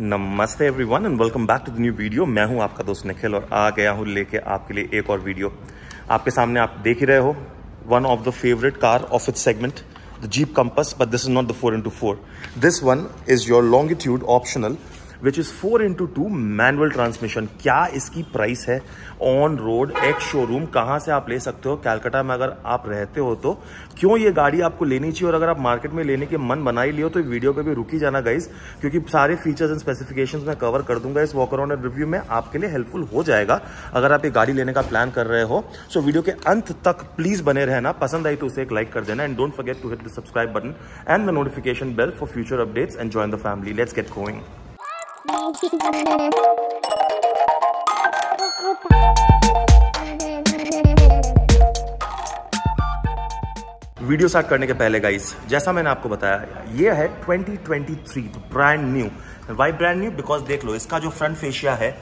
नमस्ते everyone and welcome back to the new video मैं हूं आपका दोस्त निखिल और आ गया हूं लेके आपके लिए एक और वीडियो आपके सामने आप देख ही रहे हो one of the favourite car of its segment the Jeep Compass but this is not the four into four this one is your Longitude optional which is four into two manual transmission क्या इसकी price है on road एक showroom कहाँ से आप ले सकते हो कैलकाटा में अगर आप रहते हो तो क्यों ये गाड़ी आपको लेनी चाहिए और अगर आप मार्केट में लेने के मन बना ही लियो तो वीडियो पे भी रुकी जाना गाइज क्योंकि सारे फीचर्स एंड स्पेसिफिकेशन मैं कवर कर दूंगा इस वॉक अराउंड रिव्यू में आपके लिए हेल्पफुल हो जाएगा अगर आप ये गाड़ी लेने का प्लान कर रहे हो सो वीडियो के अंत तक प्लीज बने रहना पसंद आई तो उसे एक लाइक कर देना and don't forget to hit the subscribe button and the notification bell for future updates and join the family let's get going video start करने के पहले गाइस जैसा मैंने आपको बताया ये है 2023 तो brand new why brand new because देख लो इसका जो फ्रंट फेशिया है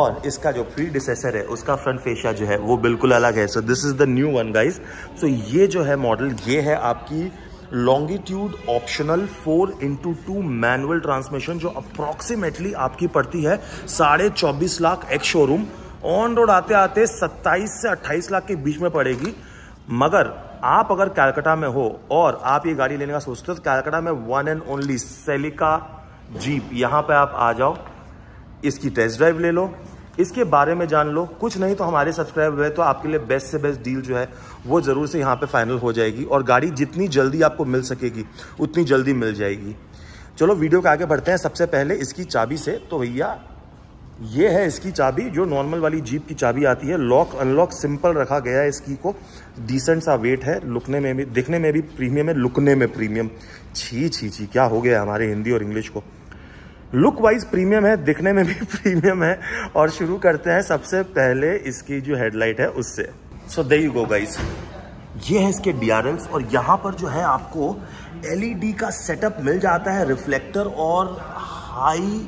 और इसका जो प्री डिसेसर है उसका फ्रंट फेशिया जो है वो बिल्कुल अलग है so this is the new one guys so ये जो है मॉडल ये है आपकी Longitude optional four into two manual transmission जो अप्रॉक्सीमेटली आपकी पड़ती है साढ़े चौबीस lakh ex showroom on road आते आते 27 से 28 लाख के बीच में पड़ेगी मगर आप अगर कैलकटा में हो और आप ये गाड़ी लेने का सोचते हो तो कैलकटा में वन एंड ओनली सेलिका जीप यहाँ पे आप आ जाओ इसकी टेस्ट ड्राइव ले लो इसके बारे में जान लो कुछ नहीं तो हमारे सब्सक्राइब हुए तो आपके लिए बेस्ट से बेस्ट डील जो है वो ज़रूर से यहाँ पे फाइनल हो जाएगी और गाड़ी जितनी जल्दी आपको मिल सकेगी उतनी जल्दी मिल जाएगी चलो वीडियो के आगे बढ़ते हैं सबसे पहले इसकी चाबी से तो भैया ये है इसकी चाबी जो नॉर्मल वाली जीप की चाबी आती है लॉक अनलॉक सिंपल रखा गया है इसकी को डिसेंट सा वेट है लुकने में भी दिखने में भी प्रीमियम है लुकने में प्रीमियम छी छी छी क्या हो गया हमारे हिंदी और इंग्लिश को लुक वाइज प्रीमियम है दिखने में भी प्रीमियम है और शुरू करते हैं सबसे पहले इसकी जो हेडलाइट है उससे सो दे यू गो गाइस ये है इसके डी और यहाँ पर जो है आपको एलईडी e का सेटअप मिल जाता है रिफ्लेक्टर और हाई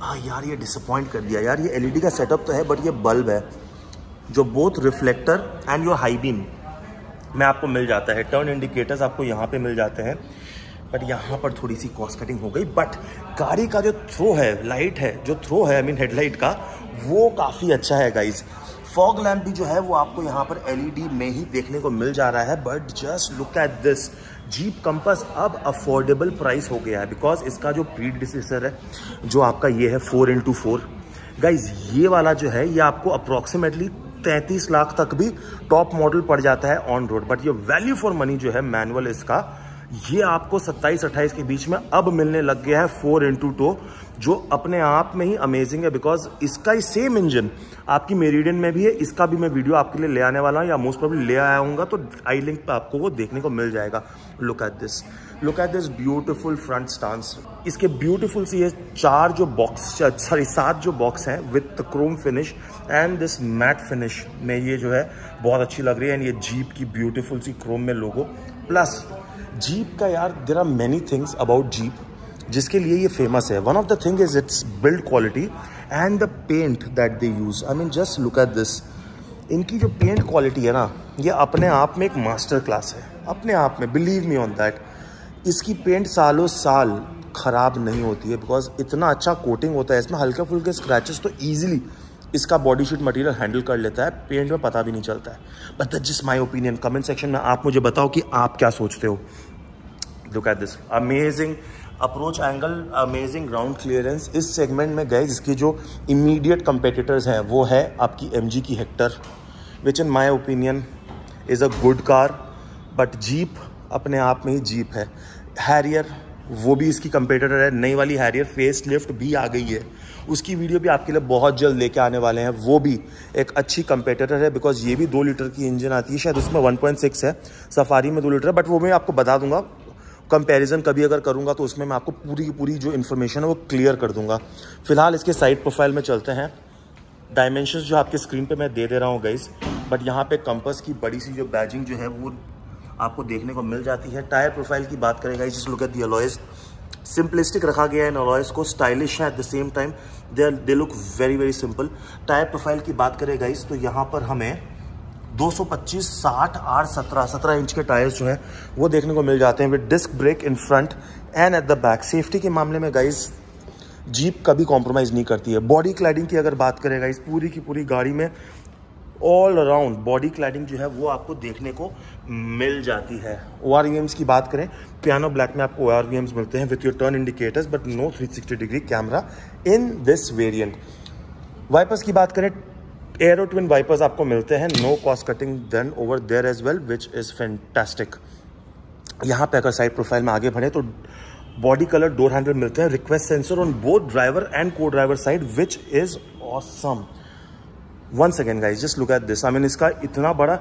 हाँ यार ये डिसअपॉइंट कर दिया यार ये एलईडी e का सेटअप तो है बट ये बल्ब है जो both reflector and your high beam में आपको मिल जाता है टर्न इंडिकेटर्स आपको यहाँ पे मिल जाते हैं बट यहाँ पर थोड़ी सी कॉस्ट कटिंग हो गई बट गाड़ी का जो थ्रो है लाइट है जो थ्रो है आई मीन हेडलाइट का वो काफ़ी अच्छा है गाइज़ फॉग लैम्प भी जो है वो आपको यहाँ पर एलईडी में ही देखने को मिल जा रहा है but just look at this Jeep Compass अब अफोर्डेबल प्राइस हो गया है बिकॉज इसका जो प्री डिसिसर है जो आपका ये है फोर इंटू फोर गाइज ये वाला जो है ये आपको अप्रॉक्सीमेटली तैंतीस लाख तक भी टॉप मॉडल पड़ जाता है ऑन रोड बट ये वैल्यू फॉर मनी जो है मैनुअल इसका ये आपको 27 28 के बीच में अब मिलने लग गया है फोर इंटू टो जो अपने आप में ही अमेजिंग है बिकॉज इसका ही सेम इंजन आपकी मेरिडियन में भी है इसका भी मैं वीडियो आपके लिए ले आने वाला हूँ या मोस्ट प्रॉब्लम ले आया हूँ तो आई लिंक पर आपको वो देखने को मिल जाएगा look at this look at this beautiful front stance इसके ब्यूटीफुल सी ये चार जो बॉक्स सॉरी सात जो बॉक्स हैं with chrome finish and this matte finish में ये जो है बहुत अच्छी लग रही है एंड ये जीप की ब्यूटीफुल सी क्रोम में लोगो प्लस जीप का यार there are many things about Jeep जिसके लिए ये फेमस है one of the thing is its build quality and the paint that they use I mean just look at this इनकी जो paint quality है ना ये अपने आप में एक मास्टर क्लास है अपने आप में बिलीव मी ऑन दैट इसकी पेंट सालों साल ख़राब नहीं होती है बिकॉज इतना अच्छा कोटिंग होता है इसमें हल्के फुल्के स्क्रैचेस तो ईजिली इसका बॉडी शीट मटेरियल हैंडल कर लेता है पेंट में पता भी नहीं चलता है बट दट जिस माई ओपिनियन कमेंट सेक्शन में आप मुझे बताओ कि आप क्या सोचते हो look at this amazing approach angle amazing ground clearance इस सेगमेंट में गए जिसकी जो इमीडिएट कंपेटिटर्स हैं वो है आपकी MG Hector which in my opinion is a good car but Jeep अपने आप में ही जीप है हैरियर वो भी इसकी कंपेटेटर है नई वाली हैरियर फेस लिफ्ट भी आ गई है उसकी वीडियो भी आपके लिए बहुत जल्द लेके आने वाले हैं वो भी एक अच्छी कंपेटेटर है बिकॉज ये भी दो लीटर की इंजन आती है शायद उसमें वन पॉइंट सिक्स है सफारी में दो लीटर है बट वो मैं आपको बता दूंगा कंपैरिजन कभी अगर करूँगा तो उसमें मैं आपको पूरी की पूरी जो इन्फॉर्मेशन है वो क्लियर कर दूंगा फिलहाल इसके साइड प्रोफाइल में चलते हैं डायमेंशन जो आपके स्क्रीन पे मैं दे दे रहा हूँ गईस बट यहाँ पे कंपस की बड़ी सी जो बैजिंग जो है वो आपको देखने को मिल जाती है टायर प्रोफाइल की बात करें गाइस जिस look at the alloys simplistic रखा गया है इन अलॉयस को स्टाइलिश है at the same time they they look very very simple tyre profile की बात करें गाइस तो यहाँ पर हमें 225 60 आर 17 17 इंच के टायर्स जो हैं वो देखने को मिल जाते हैं with disc brake in front and at the back safety के मामले में गाइस जीप कभी कॉम्प्रोमाइज़ नहीं करती है बॉडी क्लाइडिंग की अगर बात करें गाइस पूरी की पूरी गाड़ी में ऑल अराउंड बॉडी क्लैडिंग जो है वो आपको देखने को मिल जाती है ओ आर की बात करें पियानो ब्लैक में आपको ओ आर मिलते हैं with your turn indicators but no 360 degree camera in this variant wipers की बात करें एरो ट्विन वाइपर्स आपको मिलते हैं no cost cutting done over there as well which is fantastic यहाँ पे अगर साइड प्रोफाइल में आगे बढ़े तो बॉडी कलर डोर हैंडल मिलते हैं request sensor on both driver and co driver side which is awesome awesome. One second guys just look at this I mean इसका इतना बड़ा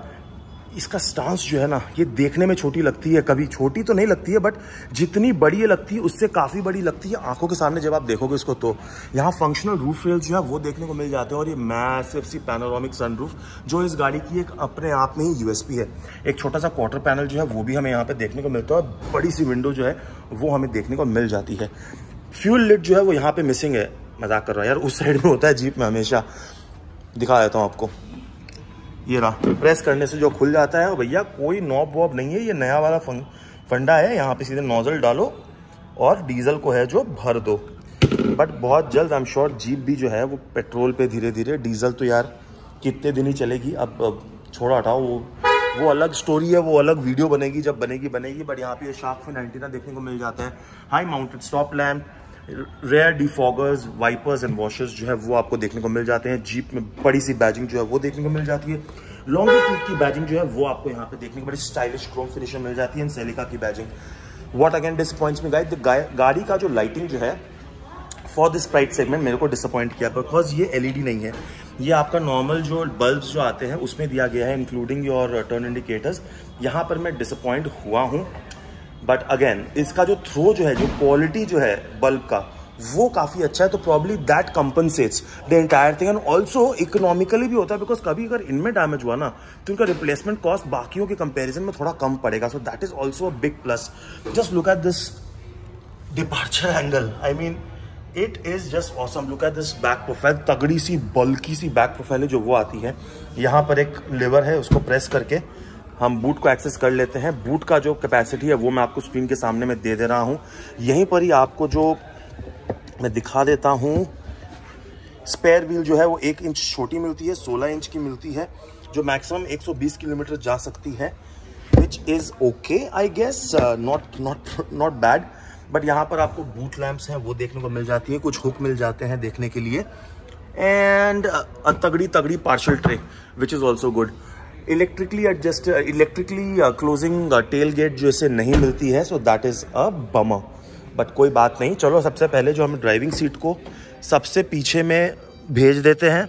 इसका स्टांस जो है ना ये देखने में छोटी लगती है कभी छोटी तो नहीं लगती है बट जितनी बड़ी ये लगती है उससे काफ़ी बड़ी लगती है आंखों के सामने जब आप देखोगे इसको तो यहाँ फंक्शनल रूफ रेल जो है वो देखने को मिल जाते हैं और ये मैसिव सी पैनोरामिक सनरूफ जो इस गाड़ी की एक अपने आप में ही यूएसपी है एक छोटा सा क्वार्टर पैनल जो है वो भी हमें यहाँ पर देखने को मिलता है बड़ी सी विंडो जो है वो हमें देखने को मिल जाती है फ्यूल लिट जो है वो यहाँ पर मिसिंग है मजाक कर रहा है यार उस साइड में होता है जीप में हमेशा दिखा देता हूँ आपको ये रहा प्रेस करने से जो खुल जाता है भैया कोई नॉब वॉब नहीं है ये नया वाला फंडा है यहाँ पे सीधे नोजल डालो और डीजल को है जो भर दो बट बहुत जल्द आई एम श्योर जीप भी जो है वो पेट्रोल पे धीरे धीरे डीजल तो यार कितने दिन ही चलेगी अब, अब छोड़ा हटाओ वो वो अलग स्टोरी है वो अलग वीडियो बनेगी जब बनेगी बनेगी बट यहाँ पे शार्क फिन एंटीना देखने को मिल जाता है high mounted stop lamp rear defoggers wipers and washers जो है वो आपको देखने को मिल जाते हैं जीप में बड़ी सी बैजिंग जो है वो देखने को मिल जाती है लॉन्गिट्यूड की बैजिंग जो है वो आपको यहाँ पे देखने को बड़ी स्टाइलिश क्रोम फिनिश मिल जाती है एंड सेलिका की बैजिंग वॉट अगेन डिसअपॉइंट्स में गाइड गाड़ी का जो लाइटिंग जो है फॉर दिस प्राइट सेगमेंट मेरे को डिसअपॉइंट किया बिकॉज ये डी नहीं है ये आपका नॉर्मल जो बल्ब जो आते हैं उसमें दिया गया है इंक्लूडिंग योर टर्न इंडिकेटर्स यहाँ पर मैं डिसअपॉइंट हुआ हूँ बट अगेन इसका जो थ्रो जो है जो क्वालिटी जो है बल्ब का वो काफ़ी अच्छा है तो probably that compensates the entire thing and also economically भी होता है बिकॉज कभी अगर इनमें डैमेज हुआ ना तो उनका रिप्लेसमेंट कॉस्ट बाकियों के कंपेरिजन में थोड़ा कम पड़ेगा so that is also a big plus just look at this departure angle I mean it is just awesome look at this back profile तगड़ी सी बल्की सी बैक प्रोफाइल है जो वो आती है यहाँ पर एक लेवर है उसको प्रेस करके हम बूट को एक्सेस कर लेते हैं बूट का जो कैपेसिटी है वो मैं आपको स्क्रीन के सामने में दे दे रहा हूँ यहीं पर ही आपको जो मैं दिखा देता हूँ स्पेयर व्हील जो है वो एक इंच छोटी मिलती है 16 इंच की मिलती है जो मैक्सिमम 120 किलोमीटर जा सकती है which is okay I guess not not not bad but यहाँ पर आपको बूट लैम्प्स हैं वो देखने को मिल जाती है कुछ हुक मिल जाते हैं देखने के लिए एंड तगड़ी तगड़ी parcel tray which is also good electrically adjust electrically closing tailgate जो इसे नहीं मिलती है so that is a bum but कोई बात नहीं चलो सबसे पहले जो हम ड्राइविंग सीट को सबसे पीछे में भेज देते हैं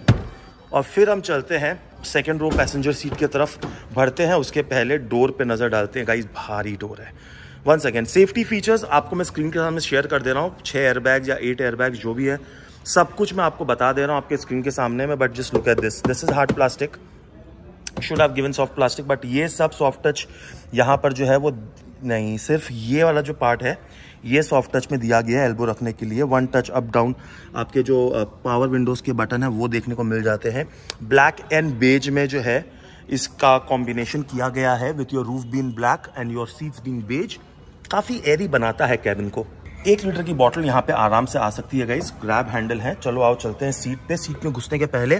और फिर हम चलते हैं सेकेंड रो पैसेंजर सीट की तरफ भरते हैं उसके पहले डोर पे नज़र डालते हैं गाइस भारी डोर है वन सेकेंड सेफ्टी फीचर्स आपको मैं स्क्रीन के सामने शेयर कर दे रहा हूँ छः एयर बैग या एट एयर बैग जो भी है सब कुछ मैं आपको बता दे रहा हूँ आपके स्क्रीन के सामने में but just look at this this is hard plastic should have given soft plastic but ये सब सॉफ्ट टच यहाँ पर जो है वो नहीं सिर्फ ये वाला जो पार्ट है ये सॉफ्ट टच में दिया गया है एल्बो रखने के लिए वन टच अप डाउन आपके जो पावर विंडोज़ के बटन है वो देखने को मिल जाते हैं ब्लैक एंड बेज में जो है इसका कॉम्बिनेशन किया गया है with your roof being black and your seats being beige काफ़ी एरी बनाता है कैबिन को एक लीटर की बॉटल यहाँ पे आराम से आ सकती है गाइस ग्रैब हैंडल है चलो आओ चलते हैं सीट पे सीट में घुसने के पहले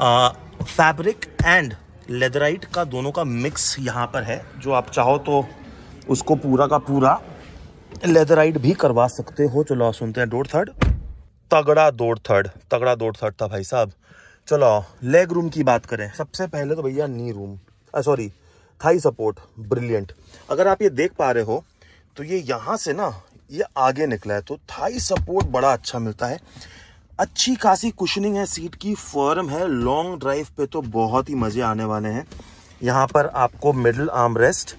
फैब्रिक एंड लेदराइट का दोनों का मिक्स यहाँ पर है जो आप चाहो तो उसको पूरा का पूरा लेदराइट भी करवा सकते हो चलो सुनते हैं डोर थर्ड तगड़ा डोर थर्ड तगड़ा डोर थर्ड था भाई साहब चलो लेग रूम की बात करें सबसे पहले तो भैया knee room sorry thigh support brilliant अगर आप ये देख पा रहे हो तो ये यहाँ से ना ये आगे निकला है तो थाई सपोर्ट बड़ा अच्छा मिलता है अच्छी खासी कुशनिंग है सीट की फॉर्म है लॉन्ग ड्राइव पे तो बहुत ही मज़े आने वाले हैं यहाँ पर आपको middle armrest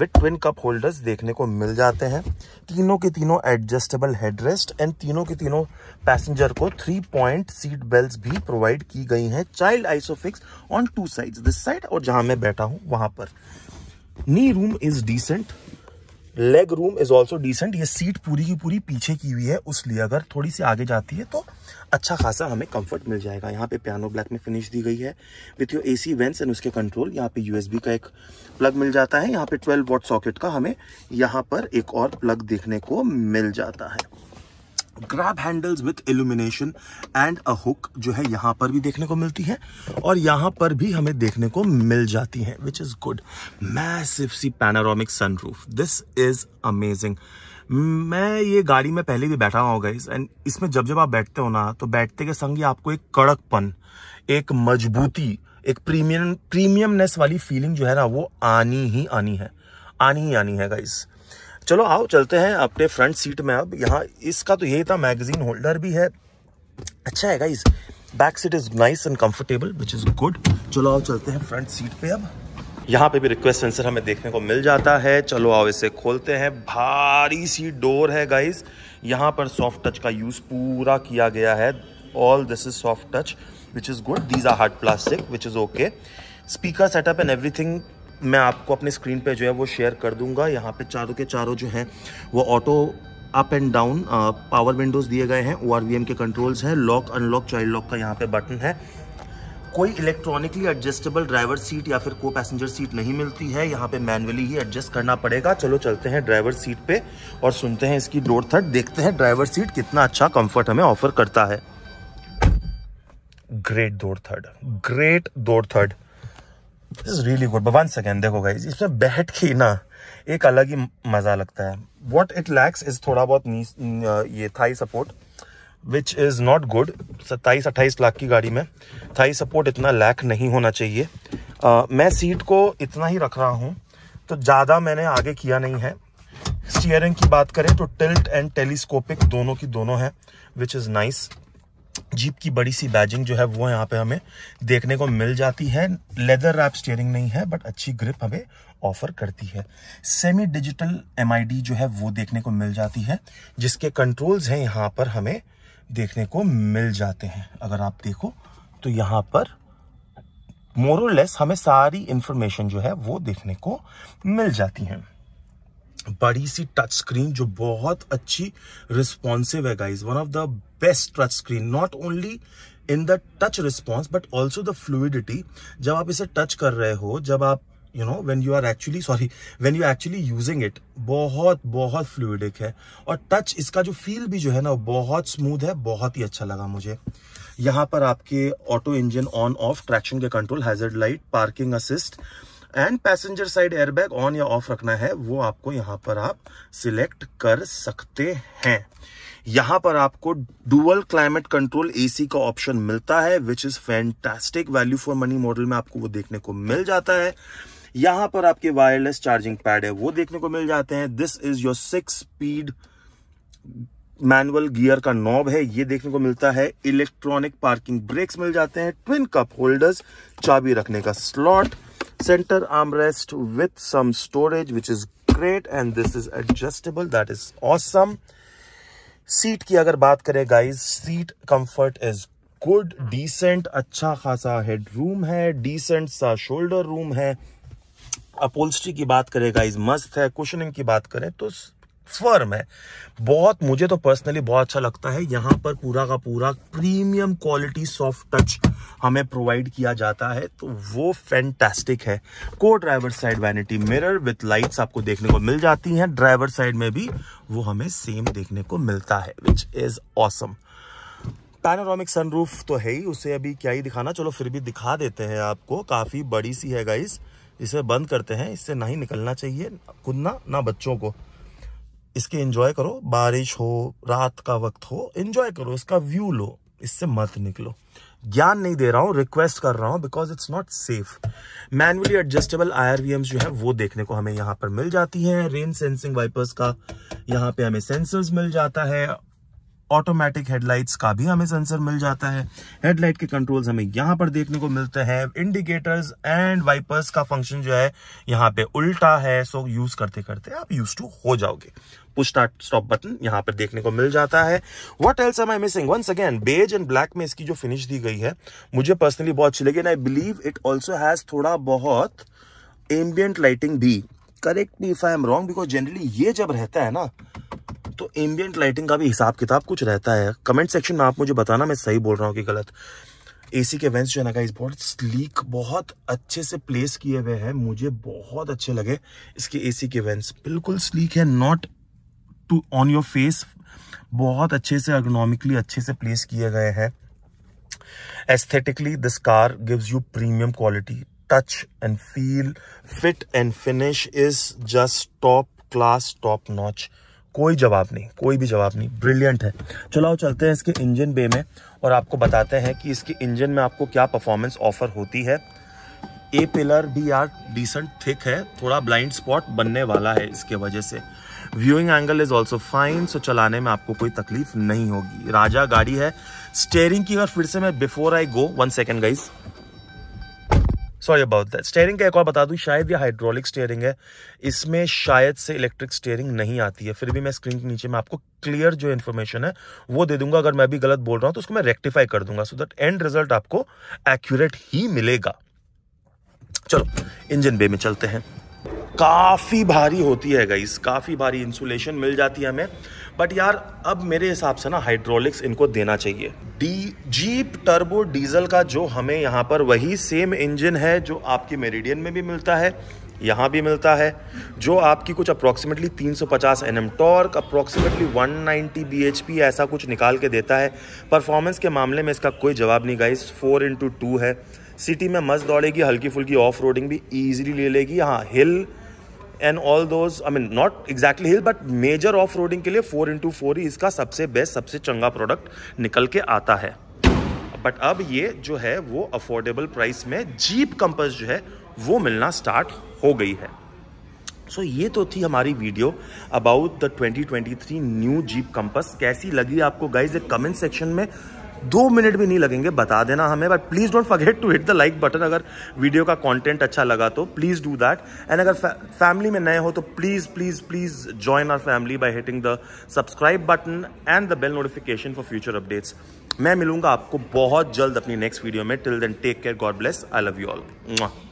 with twin cup holders देखने को मिल जाते हैं तीनों के तीनों एडजस्टेबल हेडरेस्ट एंड तीनों के तीनों पैसेंजर को थ्री पॉइंट सीट बेल्ट भी प्रोवाइड की गई हैं child ISOFIX on two sides this side और जहां मैं बैठा हूँ वहां पर knee room is decent leg room is also decent ये सीट पूरी की पूरी पीछे की हुई है उस लिए अगर थोड़ी सी आगे जाती है तो अच्छा खासा हमें कंफर्ट मिल जाएगा यहाँ पे पियानो ब्लैक में फिनिश दी गई है with your AC vents and उसके कंट्रोल यहाँ पे यूएसबी का एक प्लग मिल जाता है यहाँ पे 12 वॉट सॉकेट का हमें यहाँ पर एक और प्लग देखने को मिल जाता है grab handles with illumination and a hook जो है यहाँ पर भी देखने को मिलती है और यहाँ पर भी हमें देखने को मिल जाती है विच इज़ गुड मैसिव सी panoramic sunroof this is amazing मैं ये गाड़ी में पहले भी बैठा हुआ गाइज एंड इसमें जब जब आप बैठते हो ना तो बैठते के संग ही आपको एक कड़कपन एक मजबूती एक प्रीमियम प्रीमियमनेस वाली फीलिंग जो है ना वो आनी ही आनी है आनी ही आनी है गाइज़ चलो आओ चलते हैं अपने फ्रंट सीट में अब यहाँ इसका तो यही था मैगजीन होल्डर भी है अच्छा है guys back seat is nice and comfortable which is good चलो आओ चलते हैं फ्रंट सीट पे अब यहाँ पे भी रिक्वेस्ट सेंसर हमें देखने को मिल जाता है चलो आओ इसे खोलते हैं भारी सी डोर है गाइस यहाँ पर सॉफ्ट टच का यूज़ पूरा किया गया है all this is soft touch which is good these are hard plastic which is okay speaker setup and everything मैं आपको अपने स्क्रीन पे जो है वो शेयर कर दूंगा यहाँ पे चारों के चारों जो हैं वो auto up and down power windows दिए गए हैं ओ के कंट्रोल्स हैं लॉक अनलॉक चाइल्ड लॉक का यहाँ पे बटन है कोई इलेक्ट्रॉनिकली एडजस्टेबल ड्राइवर सीट या फिर को पैसेंजर सीट नहीं मिलती है यहाँ पे मैनुअली ही एडजस्ट करना पड़ेगा चलो चलते हैं ड्राइवर सीट पे और सुनते हैं इसकी डोर थर्ड देखते हैं ड्राइवर सीट कितना अच्छा कंफर्ट हमें ऑफर करता है great door third great door third this is really good one second देखो गाइज इसमें बैठ के ना एक अलग ही मज़ा लगता है वॉट इट लैक्स इज थोड़ा बहुत ये thigh support which is not good सत्ताईस अट्ठाईस लाख की गाड़ी में थाई सपोर्ट इतना लैक नहीं होना चाहिए uh, मैं सीट को इतना ही रख रहा हूँ तो ज़्यादा मैंने आगे किया नहीं है स्टीयरिंग की बात करें तो टिल्ट एंड टेलीस्कोपिक दोनों की दोनों है विच इज़ नाइस जीप की बड़ी सी बैजिंग जो है वो यहाँ पे हमें देखने को मिल जाती है लेदर रैप स्टीयरिंग नहीं है बट अच्छी ग्रिप हमें ऑफर करती है सेमी डिजिटल एम जो है वो देखने को मिल जाती है जिसके कंट्रोल्स हैं यहाँ पर हमें देखने को मिल जाते हैं अगर आप देखो तो यहाँ पर मोरोलेस हमें सारी इंफॉर्मेशन जो है वो देखने को मिल जाती है बड़ी सी टच स्क्रीन जो बहुत अच्छी रिस्पॉन्सिव है guys one of the best touch screen not only in the touch response but also the fluidity जब आप इसे टच कर रहे हो जब आप you know when you are actually sorry when you actually using it बहुत बहुत फ्लूडिक है और टच इसका जो फील भी जो है ना बहुत स्मूथ है बहुत ही अच्छा लगा मुझे यहाँ पर आपके auto engine on off traction के control hazard light parking assist and passenger side airbag on या ऑफ रखना है वो आपको यहाँ पर आप सिलेक्ट कर सकते हैं यहां पर आपको डुअल क्लाइमेट कंट्रोल एसी का ऑप्शन मिलता है which is fantastic value for money model में आपको वो देखने को मिल जाता है यहां पर आपके वायरलेस चार्जिंग पैड है वो देखने को मिल जाते हैं this is your six speed manual gear का नॉब है ये देखने को मिलता है इलेक्ट्रॉनिक पार्किंग ब्रेक्स मिल जाते हैं ट्विन कप होल्डर्स चाबी रखने का slot centre armrest with some storage which is great and this is adjustable that is awesome seat की अगर बात करें guys seat comfort is good decent अच्छा खासा हेड रूम है डिसेंट सा शोल्डर रूम है अपोलस्ट्री की बात करें गाइज मस्त है कुशनिंग की बात करें तो फर्म है बहुत मुझे तो पर्सनली बहुत अच्छा लगता है यहाँ पर पूरा का पूरा प्रीमियम क्वालिटी सॉफ्ट टच हमें प्रोवाइड किया जाता है तो वो फैंटेस्टिक है co driver side vanity mirror with lights आपको देखने को मिल जाती हैं ड्राइवर साइड में भी वो हमें सेम देखने को मिलता है which is awesome panoramic sunroof तो है ही उसे अभी क्या ही दिखाना चलो फिर भी दिखा देते हैं आपको काफ़ी बड़ी सी है गाइस इसे बंद करते हैं इससे ना ही निकलना चाहिए खुद ना ना बच्चों को इसके एंजॉय करो बारिश हो रात का वक्त हो एंजॉय करो इसका व्यू लो इससे मत निकलो ज्ञान नहीं दे रहा हूं रिक्वेस्ट कर रहा हूं because it's not safe manually adjustable I जो है वो देखने को हमें यहां पर मिल जाती है रेन सेंसिंग वाइपर्स का यहां पे हमें सेंसर्स मिल जाता है ऑटोमेटिक हेडलाइट्स का भी हमें सेंसर मिल जाता है हेडलाइट के कंट्रोल्स हमें यहाँ पर देखने को मिलते हैं इंडिकेटर्स एंड वाइपर्स का फंक्शन जो है यहाँ पे उल्टा है सो यूज करते करते आप यूज टू हो जाओगे पुश स्टार्ट स्टॉप बटन यहाँ पर देखने को मिल जाता है what else am I missing once again beige and black में इसकी जो फिनिश दी गई है मुझे पर्सनली बहुत अच्छी लगी I believe it also has थोड़ा बहुत एम्बियंट लाइटिंग भी correct me if I am wrong because generally ये जब रहता है ना तो एम्बियंट लाइटिंग का भी हिसाब किताब कुछ रहता है कमेंट सेक्शन में आप मुझे बताना मैं सही बोल रहा हूँ कि गलत एसी के वेंस जो है ना गाइस बहुत स्लीक बहुत अच्छे से प्लेस किए हुए हैं मुझे बहुत अच्छे लगे इसके एसी के वेंस बिल्कुल स्लीक है not too on your face बहुत अच्छे से अर्गोनॉमिकली अच्छे से प्लेस किए गए हैं aesthetically this car gives you premium quality touch and feel fit and finish is just top class top notch कोई जवाब नहीं कोई भी जवाब नहीं ब्रिलियंट है चलाओ चलते हैं इसके इंजन बे में और आपको बताते हैं कि इसके इंजन में आपको क्या परफॉर्मेंस ऑफर होती है ए पिलर भी यार डिसेंट थिक है थोड़ा ब्लाइंड स्पॉट बनने वाला है इसके वजह से viewing angle is also fine so चलाने में आपको कोई तकलीफ नहीं होगी राजा गाड़ी है स्टेयरिंग की अगर फिर से मैं before I go one second guys sorry about that steering का एक और बता दूँ शायद ये हाइड्रोलिक स्टेयरिंग है इसमें शायद से इलेक्ट्रिक स्टेयरिंग नहीं आती है फिर भी मैं स्क्रीन के नीचे में आपको क्लियर जो इन्फॉर्मेशन है वो दे दूंगा अगर मैं भी गलत बोल रहा हूँ तो उसको मैं रेक्टिफाई कर दूंगा सो दैट एंड रिजल्ट आपको एक्यूरेट ही मिलेगा चलो इंजन बे में चलते हैं काफ़ी भारी होती है गाइस काफ़ी भारी इंसुलेशन मिल जाती है हमें बट यार अब मेरे हिसाब से ना हाइड्रोलिक्स इनको देना चाहिए डी जीप टर्बो डीजल का जो हमें यहाँ पर वही सेम इंजन है जो आपकी मेरिडियन में भी मिलता है यहाँ भी मिलता है जो आपकी कुछ अप्रॉक्सीमेटली 350 सौ पचास N M torque approximately one ninety B H P ऐसा कुछ निकाल के देता है परफॉर्मेंस के मामले में इसका कोई जवाब नहीं गाइस फोर इंटू टू है सिटी में मस्त दौड़ेगी हल्की फुल्की ऑफ रोडिंग भी ईजिली ले लेगी हाँ hill and all those I mean not exactly hill but major off roading के लिए फोर इंटू फोर ही इसका सबसे बेस्ट सबसे चंगा प्रोडक्ट निकल के आता है बट अब ये जो है वो अफोर्डेबल प्राइस में जीप कंपस जो है वो मिलना स्टार्ट हो गई है सो so, ये तो थी हमारी video about the 2023 new Jeep Compass कैसी लगी आपको गाइज कमेंट सेक्शन में दो मिनट भी नहीं लगेंगे बता देना हमें but please don't forget to hit the like button अगर वीडियो का कंटेंट अच्छा लगा तो प्लीज़ डू दैट एंड अगर फैमिली में नए हो तो please please please join our family by hitting the subscribe button and the bell notification for future updates मैं मिलूंगा आपको बहुत जल्द अपनी नेक्स्ट वीडियो में till then take care God bless I love you all